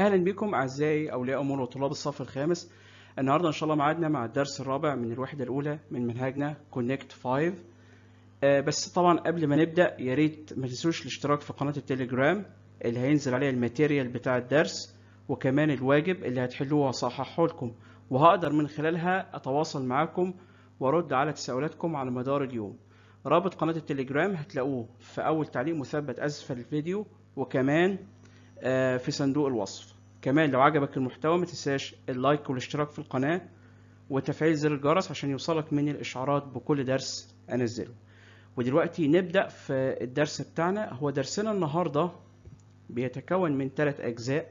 اهلا بكم اعزائي اولياء امور وطلاب الصف الخامس النهارده ان شاء الله ميعادنا مع الدرس الرابع من الوحده الاولى من منهجنا كونكت 5 آه بس طبعا قبل ما نبدا يا ريت ما تنسوش الاشتراك في قناه التليجرام اللي هينزل عليها الماتيريال بتاع الدرس وكمان الواجب اللي هتحلوه وهصححه لكم وهقدر من خلالها اتواصل معاكم وارد على تساؤلاتكم على مدار اليوم رابط قناه التليجرام هتلاقوه في اول تعليق مثبت اسفل الفيديو وكمان آه، في صندوق الوصف كمان لو عجبك المحتوى ما تنساش اللايك والاشتراك في القناة وتفعيل زر الجرس عشان يوصلك مني الإشعارات بكل درس أنزله ودلوقتي نبدأ في الدرس بتاعنا هو درسنا النهاردة بيتكون من ثلاث أجزاء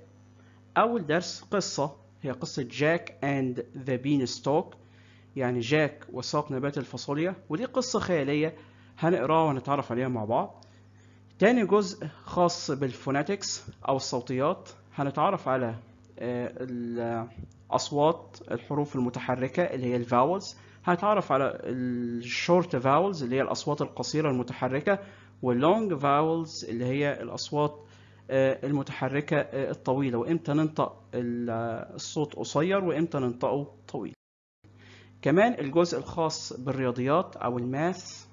أول درس قصة هي قصة جاك أند ذا بين ستوك يعني جاك وساق نبات الفاصوليا ودي قصة خيالية هنقراها ونتعرف عليها مع بعض تاني جزء خاص بالفوناتكس أو الصوتيات هنتعرف على آه، الأصوات الحروف المتحركة اللي هي الفاولز هنتعرف على الشورت فاولز اللي هي الأصوات القصيرة المتحركة واللونج فاولز اللي هي الأصوات آه، المتحركة آه، الطويلة وإمتى ننطق الصوت قصير وإمتى ننطقه طويل كمان الجزء الخاص بالرياضيات أو الماث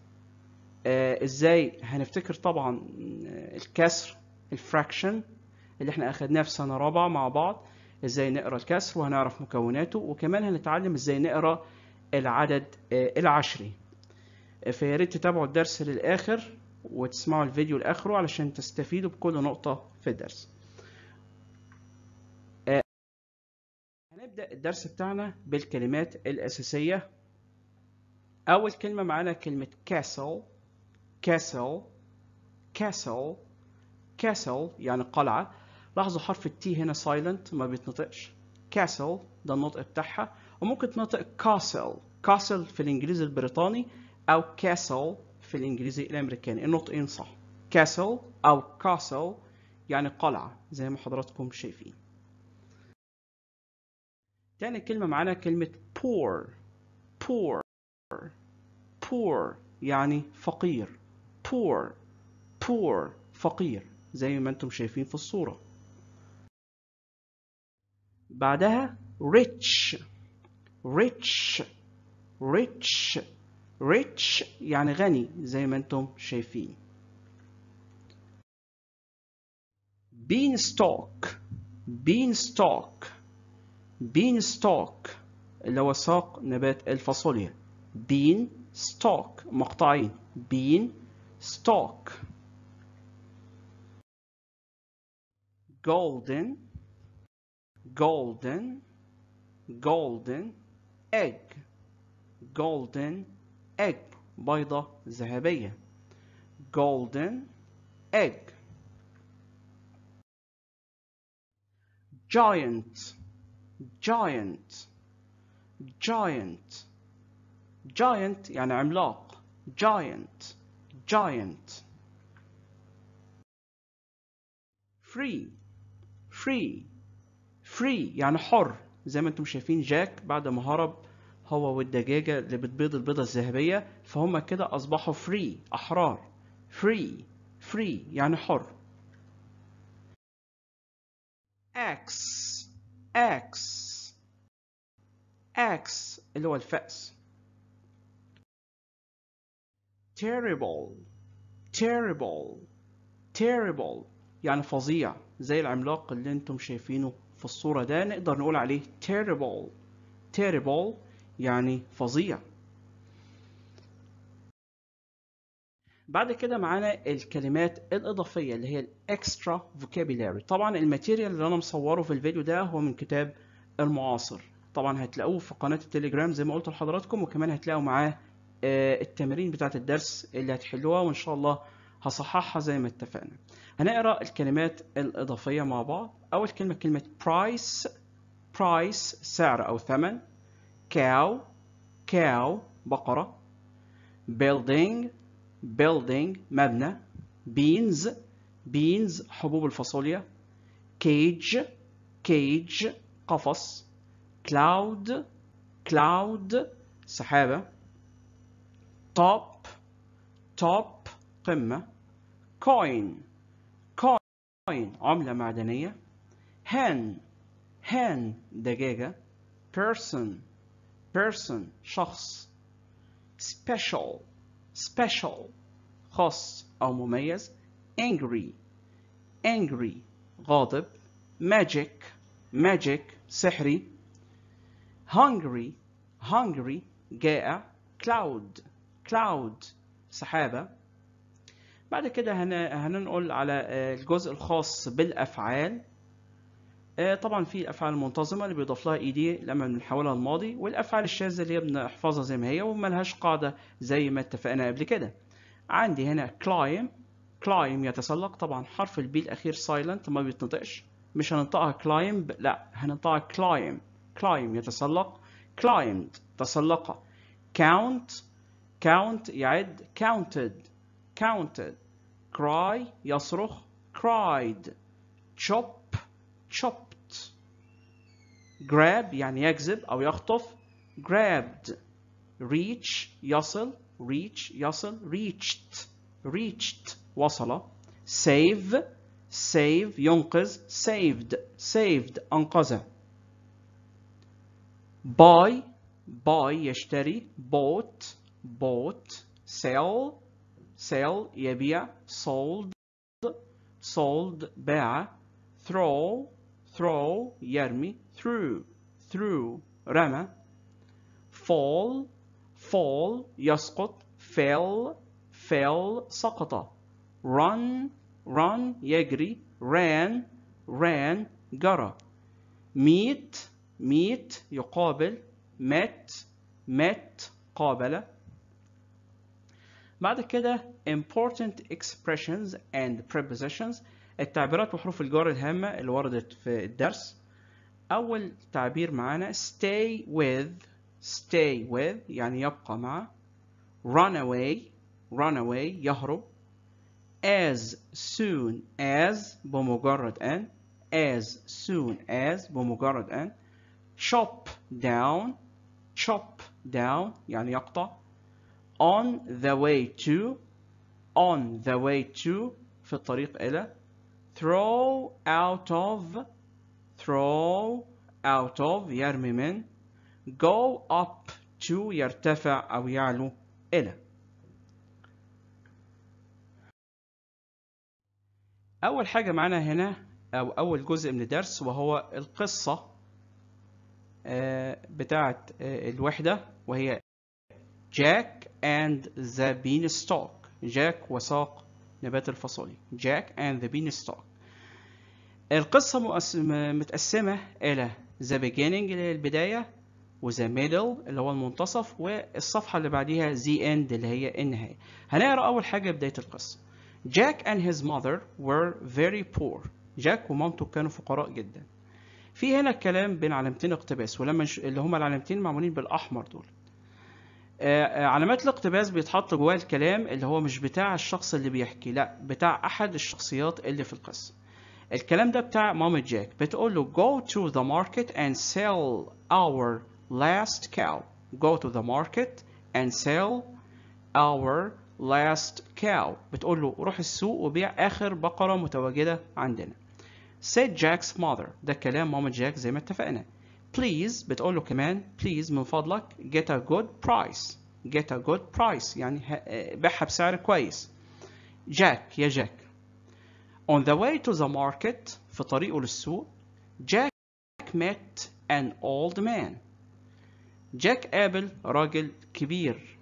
آه، ازاي هنفتكر طبعا آه، الكسر الفراكشن اللي احنا اخدناه في سنه رابعه مع بعض ازاي نقرا الكسر وهنعرف مكوناته وكمان هنتعلم ازاي نقرا العدد آه، العشري فيا ريت تتابعوا الدرس للاخر وتسمعوا الفيديو لاخره علشان تستفيدوا بكل نقطه في الدرس هنبدا الدرس بتاعنا بالكلمات الاساسيه اول كلمه معانا كلمه castle castle castle castle يعني قلعة لاحظوا حرف التي هنا سايلنت ما بيتنطقش castle ده النطق بتاعها وممكن تنطق castle castle في الانجليزي البريطاني او castle في الانجليزي الامريكاني النطقين صح castle او castle يعني قلعة زي ما حضراتكم شايفين تاني كلمة معانا كلمة poor poor poor يعني فقير poor poor فقير زي ما انتم شايفين في الصورة بعدها rich rich rich rich يعني غني زي ما انتم شايفين beanstalk beanstalk beanstalk اللي هو ساق نبات الفاصوليا bean stalk مقطعين bean Stock, golden golden golden egg golden egg بيضة ذهبية golden egg giant giant giant giant يعني عملاق giant giant free free free يعني حر زي ما انتم شايفين جاك بعد ما هرب هو والدجاجة اللي بتبيض البيضة الذهبية فهم كده أصبحوا فري أحرار فري فري يعني حر اكس اكس اكس اللي هو الفأس terrible terrible terrible يعني فظيع زي العملاق اللي انتم شايفينه في الصورة ده نقدر نقول عليه terrible terrible يعني فظيع بعد كده معانا الكلمات الإضافية اللي هي الإكسترا فوكابيلاري طبعا الماتيريال اللي أنا مصوره في الفيديو ده هو من كتاب المعاصر طبعا هتلاقوه في قناة التليجرام زي ما قلت لحضراتكم وكمان هتلاقوا معاه آه، التمارين بتاعت الدرس اللي هتحلوها وإن شاء الله هصححها زي ما اتفقنا هنقرا الكلمات الإضافية مع بعض أول كلمة كلمة price price سعر أو ثمن cow cow بقرة building building مبنى beans beans حبوب الفاصوليا cage cage قفص cloud cloud سحابة top top قمة coin coin عملة معدنية hen hen دجاجة person person شخص special special خاص أو مميز angry angry غاضب magic magic سحري hungry hungry جائع cloud كلاود سحابة بعد كده هننقل على آه، الجزء الخاص بالأفعال آه، طبعا في الأفعال المنتظمة اللي بيضاف لها ايدي لما بنحولها الماضي والأفعال الشاذة اللي هي بنحفظها زي ما هي وملهاش قاعدة زي ما اتفقنا قبل كده عندي هنا climb كلايم يتسلق طبعا حرف البي الأخير سايلنت ما بيتنطقش مش هننطقها climb لا هننطقها climb كلايم يتسلق climbed تسلق count count يعد counted counted cry يصرخ cried chop chopped grab يعني يجذب أو يخطف grabbed reach يصل reach يصل reached reached وصل save save ينقذ saved saved انقذ. buy buy يشتري bought bought, sell, sell, يبيع, sold, sold, bear, throw, throw, yermi, through, through, رمى, fall, fall, yaskot, fell, fell, سقط, run, run, يجري, ran, ran, جرى, meet, meet, يقابل, met, met, قابل, بعد كده important expressions and prepositions التعبيرات وحروف الجر الهامة اللي وردت في الدرس أول تعبير معانا stay with stay with يعني يبقى مع run away run away يهرب as soon as بمجرد أن as soon as بمجرد أن chop down chop down يعني يقطع on the way to on the way to في الطريق إلى throw out of throw out of يرمي من go up to يرتفع أو يعلو إلى أول حاجة معانا هنا أو أول جزء من الدرس وهو القصة آه، بتاعت آه، الوحدة وهي جاك and the beanstalk جاك وساق نبات الفاصوليا جاك and the beanstalk القصة متقسمة إلى the beginning اللي هي البداية و the middle اللي هو المنتصف والصفحة اللي بعديها the end اللي هي النهاية هنقرأ أول حاجة بداية القصة Jack and his mother were very poor جاك ومامته كانوا فقراء جدا في هنا الكلام بين علامتين اقتباس ولما اللي هما العلامتين معمولين بالأحمر دول آه، آه، علامات الاقتباس بيتحط جواه الكلام اللي هو مش بتاع الشخص اللي بيحكي لا بتاع احد الشخصيات اللي في القصه الكلام ده بتاع ماما جاك بتقول له go to the market and sell our last cow go to the market and sell our last cow بتقول له روح السوق وبيع اخر بقره متواجده عندنا said Jack's mother ده كلام ماما جاك زي ما اتفقنا please بتقول له كمان please من فضلك get a good price get a good price يعني eh, بيعها بسعر كويس جاك يا جاك on the way to the market في طريقه للسوق جاك met an old man جاك قابل راجل كبير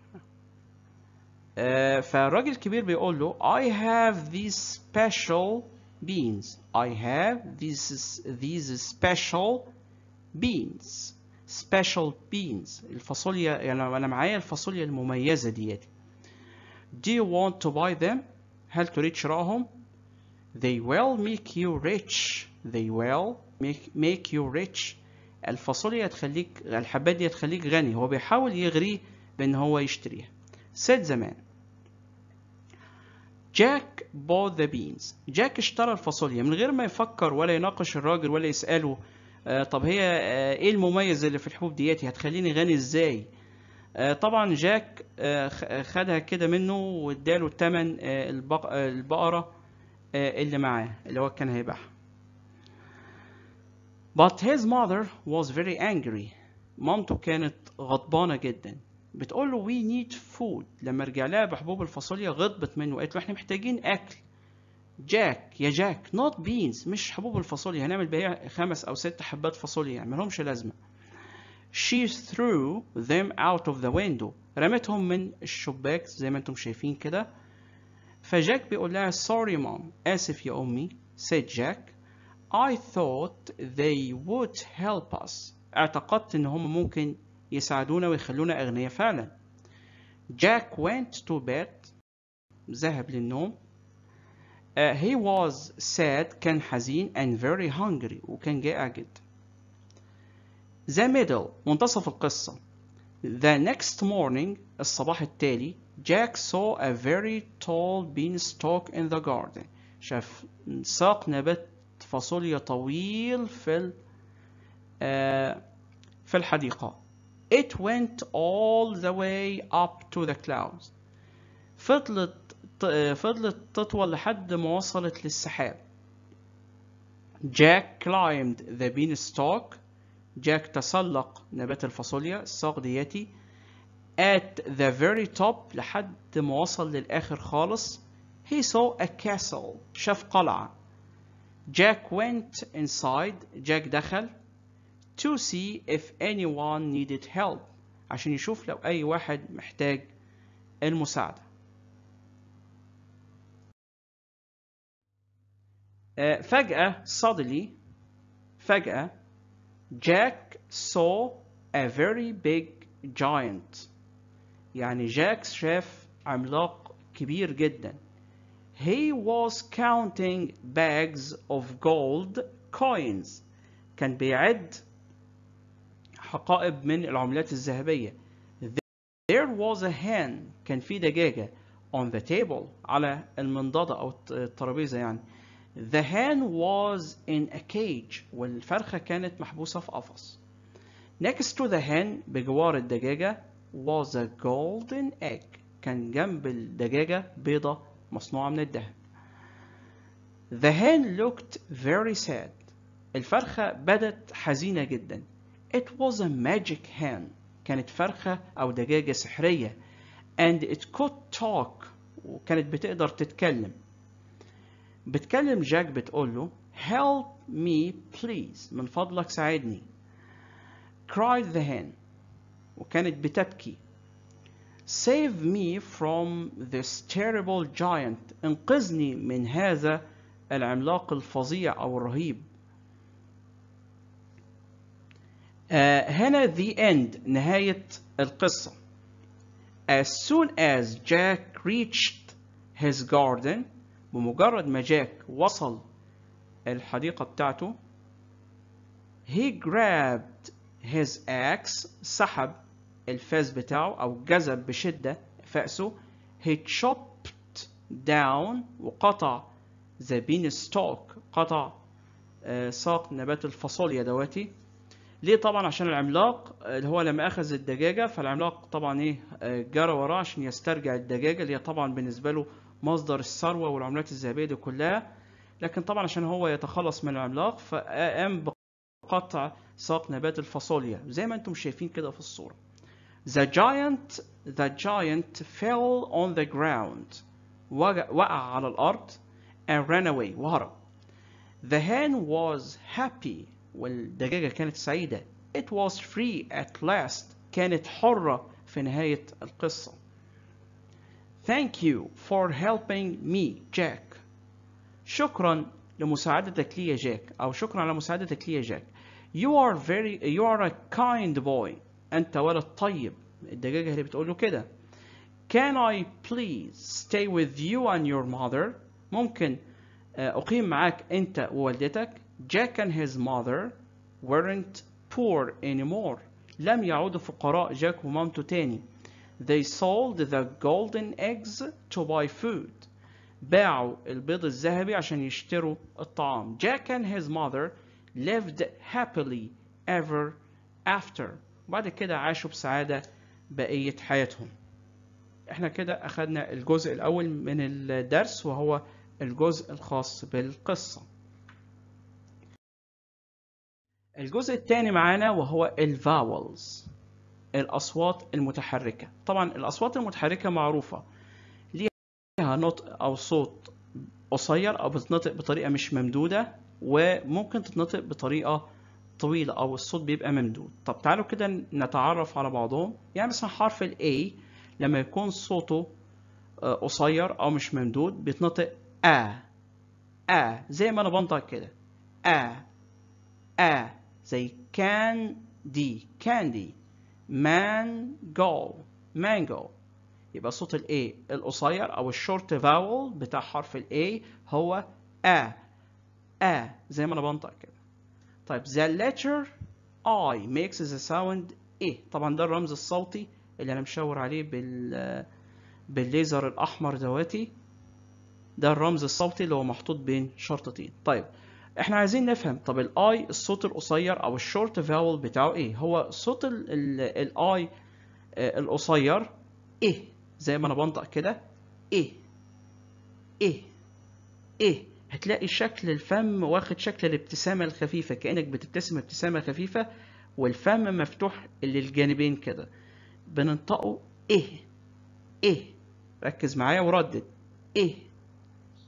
eh, فالراجل الكبير بيقول له I have these special beans I have these these special beans special beans الفاصوليا يعني انا معايا الفاصوليا المميزه ديت do you want to buy them هل تريد شرائهم they will make you rich they will make, make you rich الفاصوليا تخليك الحبات دي تخليك غني هو بيحاول يغريه بان هو يشتريها said زمان جاك bought the beans جاك اشترى الفاصوليا من غير ما يفكر ولا يناقش الراجل ولا يسأله آه، طب هي آه، ايه المميز اللي في الحبوب دياتي هتخليني غني ازاي آه، طبعا جاك خدها كده منه واداله تمن البقرة اللي معاه اللي هو كان هيبيعها But his mother was very angry مامته كانت غضبانة جدا بتقول له we need food لما رجع لها بحبوب الفاصوليا غضبت منه وقالت له احنا محتاجين اكل جاك يا جاك نوت بينز مش حبوب الفاصوليا هنعمل بيها خمس او ست حبات فاصوليا يعني ملهمش لازمه she threw them out of the window رمتهم من الشباك زي ما انتم شايفين كده فجاك بيقول لها sorry mom اسف يا امي said Jack I thought they would help us اعتقدت ان هم ممكن يساعدونا ويخلونا اغنياء فعلا Jack went to bed ذهب للنوم uh, he was sad كان حزين and very hungry وكان جائع جدا the middle منتصف القصة the next morning الصباح التالي Jack saw a very tall beanstalk in the garden شاف ساق نبات فاصوليا طويل في في الحديقة it went all the way up to the clouds فضلت آه، فضلت تطول لحد ما وصلت للسحاب جاك ذا بين ستوك جاك تسلق نبات الفاصوليا الساق دياتي at the very top لحد ما وصل للآخر خالص he saw a castle شاف قلعة جاك went inside جاك دخل to see if anyone needed help عشان يشوف لو أي واحد محتاج المساعدة فجأة suddenly فجأة Jack saw a very big giant يعني جاك شاف عملاق كبير جدا He was counting bags of gold coins كان بيعد حقائب من العملات الذهبية There was a hand. كان في دجاجة on the table على المنضدة أو الترابيزة يعني the hen was in a cage والفرخة كانت محبوسة في قفص. Next to the hen بجوار الدجاجة was a golden egg كان جنب الدجاجة بيضة مصنوعة من الدهب. The hen looked very sad. الفرخة بدت حزينة جدا. It was a magic hen. كانت فرخة أو دجاجة سحرية. And it could talk. وكانت بتقدر تتكلم. بتكلم جاك بتقول له help me please من فضلك ساعدني cried the hen وكانت بتبكي save me from this terrible giant انقذني من هذا العملاق الفظيع او الرهيب uh, هنا the end نهاية القصة as soon as Jack reached his garden بمجرد ما جاك وصل الحديقة بتاعته he grabbed his axe سحب الفاس بتاعه أو جذب بشدة فأسه he chopped down وقطع the beanstalk قطع آه، ساق نبات الفاصوليا دواتي ليه طبعا عشان العملاق اللي هو لما اخذ الدجاجه فالعملاق طبعا ايه آه، جرى وراه عشان يسترجع الدجاجه اللي هي طبعا بالنسبه له مصدر الثروه والعملات الذهبيه دي كلها لكن طبعا عشان هو يتخلص من العملاق فقام بقطع ساق نبات الفاصوليا زي ما انتم شايفين كده في الصوره The giant the giant fell on the ground وقع على الارض and ran away وهرب The hen was happy والدجاجة كانت سعيدة It was free at last كانت حرة في نهاية القصة Thank you for helping me, Jack. شكرا لمساعدتك لي يا جاك أو شكرا على مساعدتك لي يا جاك. You are very you are a kind boy. أنت ولد طيب. الدجاجة اللي بتقول له كده. Can I please stay with you and your mother? ممكن أقيم معاك أنت ووالدتك. Jack and his mother weren't poor anymore. لم يعودوا فقراء جاك ومامته تاني. They sold the golden eggs to buy food. باعوا البيض الذهبي عشان يشتروا الطعام. Jack and his mother lived happily ever after. بعد كده عاشوا بسعادة بقية حياتهم. احنا كده أخدنا الجزء الأول من الدرس وهو الجزء الخاص بالقصة. الجزء الثاني معانا وهو الفاولز الأصوات المتحركة طبعا الأصوات المتحركة معروفة ليها نطق أو صوت قصير أو بتتنطق بطريقة مش ممدودة وممكن تتنطق بطريقة طويلة أو الصوت بيبقى ممدود طب تعالوا كده نتعرف على بعضهم يعني مثلا حرف الـ A لما يكون صوته آه، قصير أو مش ممدود بيتنطق آ آ زي ما أنا بنطق كده آ آ زي كان دي كاندي مانجو مانجو يبقى صوت الاي القصير او الشورت فاول بتاع حرف الاي هو ا ا زي ما انا بنطق كده طيب the letter I makes the sound اي طبعا ده الرمز الصوتي اللي انا مشاور عليه بال بالليزر الاحمر دوتي ده الرمز الصوتي اللي هو محطوط بين شرطتين طيب احنا عايزين نفهم طب الاي الصوت القصير او الشورت فاول بتاعه ايه هو صوت الاي آه، القصير ايه زي ما انا بنطق كده ايه ايه ايه هتلاقي شكل الفم واخد شكل الابتسامة الخفيفة كأنك بتبتسم ابتسامة خفيفة والفم مفتوح للجانبين كده بننطقه ايه ايه ركز معايا وردد ايه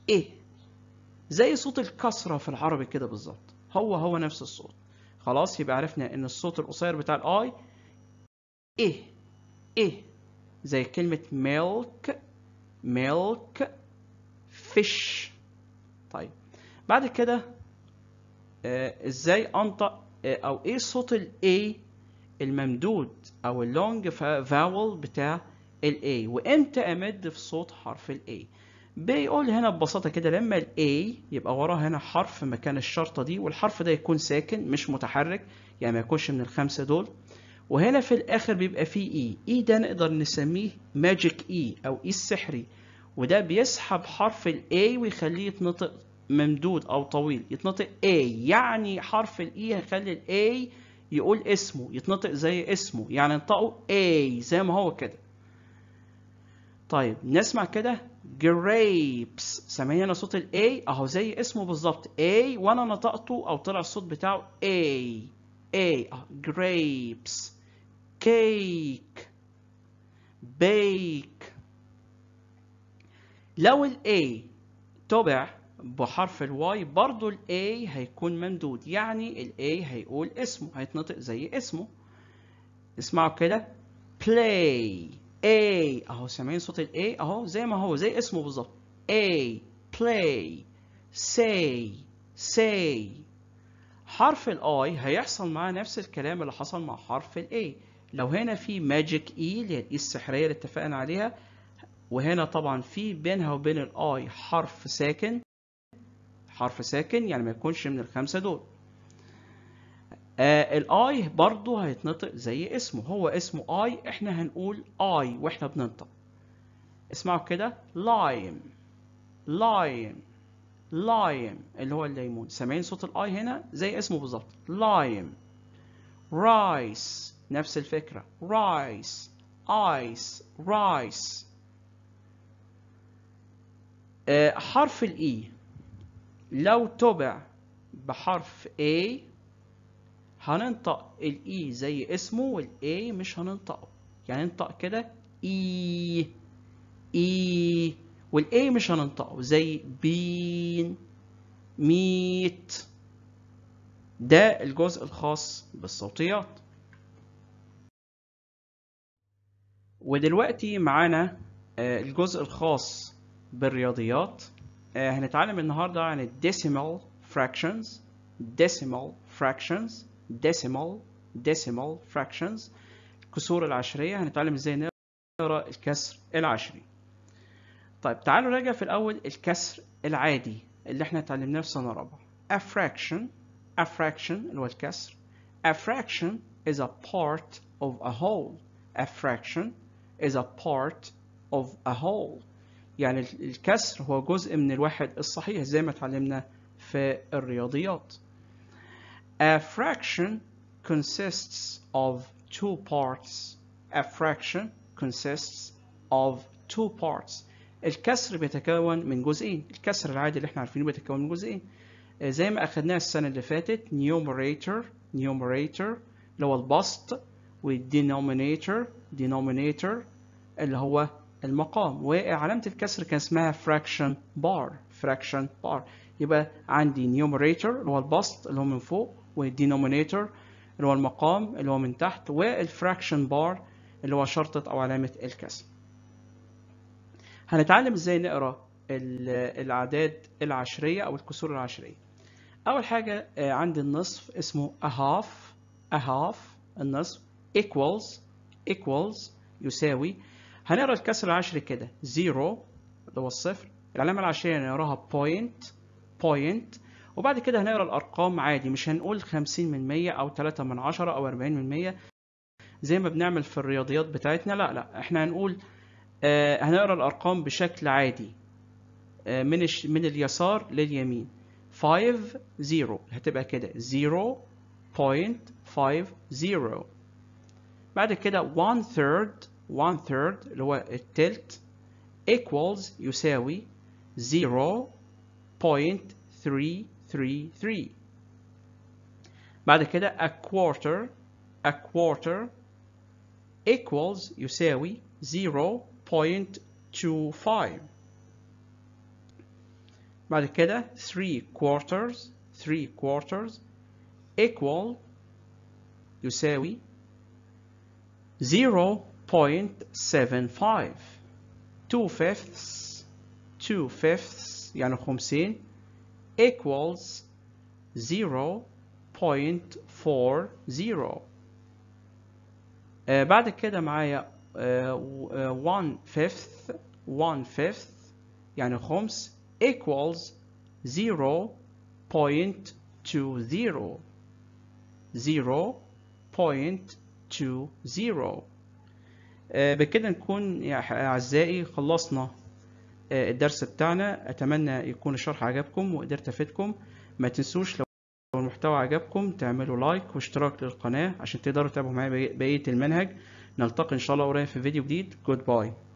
ايه زي صوت الكسرة في العربي كده بالظبط هو هو نفس الصوت خلاص يبقى عرفنا ان الصوت القصير بتاع الاي ايه ايه زي كلمة milk milk fish طيب بعد كده آه ازاي انطق آه او ايه صوت الاي الممدود او اللونج فاول بتاع الاي وامتى امد في صوت حرف الاي بيقول هنا ببساطة كده لما الـ A يبقى وراه هنا حرف مكان الشرطة دي والحرف ده يكون ساكن مش متحرك يعني ما يكونش من الخمسة دول وهنا في الآخر بيبقى فيه E E ده نقدر نسميه ماجيك E أو E السحري وده بيسحب حرف الـ A ويخليه يتنطق ممدود أو طويل يتنطق A يعني حرف الـ E هيخلي الـ A يقول اسمه يتنطق زي اسمه يعني ينطقه A زي ما هو كده طيب نسمع كده grapes انا صوت الاي اهو زي اسمه بالظبط A وانا نطقته او طلع الصوت بتاعه A A اه grapes cake bake لو الاي تبع بحرف الواي برضو الاي هيكون ممدود يعني الاي هيقول اسمه هيتنطق زي اسمه اسمعوا كده play A اهو سامعين صوت ال A اهو زي ما هو زي اسمه بالظبط A play say say حرف الاي هيحصل معاه نفس الكلام اللي حصل مع حرف الاي لو هنا في ماجيك اي e اللي هي الاي السحريه اللي اتفقنا عليها وهنا طبعا في بينها وبين الاي حرف ساكن حرف ساكن يعني ما يكونش من الخمسه دول آه، الاي برضو هيتنطق زي اسمه هو اسمه اي احنا هنقول اي واحنا بننطق اسمعوا كده لايم لايم لايم اللي هو الليمون سامعين صوت الاي هنا زي اسمه بالظبط لايم رايس نفس الفكره رايس ايس رايس حرف الاي e. لو تبع بحرف A هننطق الاي e زي اسمه والاي مش هننطقه يعني ننطق كده E, e، اي A مش هننطقه زي بين ميت ده الجزء الخاص بالصوتيات ودلوقتي معانا آه، الجزء الخاص بالرياضيات آه، هنتعلم النهارده عن الديسيمال فراكشنز decimal فراكشنز decimal decimal fractions كسور العشرية هنتعلم ازاي نقرا الكسر العشري طيب تعالوا نراجع في الاول الكسر العادي اللي احنا اتعلمناه في سنة رابعة a fraction a fraction اللي هو الكسر a fraction is a part of a whole a fraction is a part of a whole يعني الكسر هو جزء من الواحد الصحيح زي ما اتعلمنا في الرياضيات A fraction consists of two parts. A fraction consists of two parts. الكسر بيتكون من جزئين الكسر العادي اللي احنا عارفينه بيتكون من جزئين زي ما اخدناه السنة اللي فاتت numerator numerator اللي هو البسط والdenominator denominator اللي هو المقام وعلامة الكسر كان اسمها fraction bar fraction bar يبقى عندي numerator اللي هو البسط اللي هو من فوق والدينومينيتور اللي هو المقام اللي هو من تحت والفراكشن بار اللي هو شرطة أو علامة الكسر هنتعلم ازاي نقرا الأعداد العشرية أو الكسور العشرية أول حاجة آه، عندي النصف اسمه a half a half النصف equals equals يساوي هنقرا الكسر العشري كده zero اللي هو الصفر العلامة العشرية هنقراها point point وبعد كده هنقرا الارقام عادي مش هنقول 50 من 100 او 3 من 10 او 40 من 100 زي ما بنعمل في الرياضيات بتاعتنا لا لا احنا هنقول آه هنقرا الارقام بشكل عادي آه من الش... من اليسار لليمين 5 0 هتبقى كده 0.50 بعد كده 1 third 1 third اللي هو التلت equals يساوي 0.3 3 3 بعد كده a quarter a quarter equals يساوي 0.25 بعد كده 3 quarters 3 quarters equal يساوي 0.75 2 fifths 2 fifths يعني خمسين equals 0 0.40 آه بعد كده معايا 1 fifth one fifth fifth يعني خمس equals 0.20 0.20 آه بكده نكون أعزائي خلصنا آه، الدرس بتاعنا اتمنى يكون الشرح عجبكم وقدرت افيدكم ما تنسوش لو المحتوى عجبكم تعملوا لايك واشتراك للقناه عشان تقدروا تتابعوا معايا بقيه المنهج نلتقي ان شاء الله قريب في فيديو جديد جود باي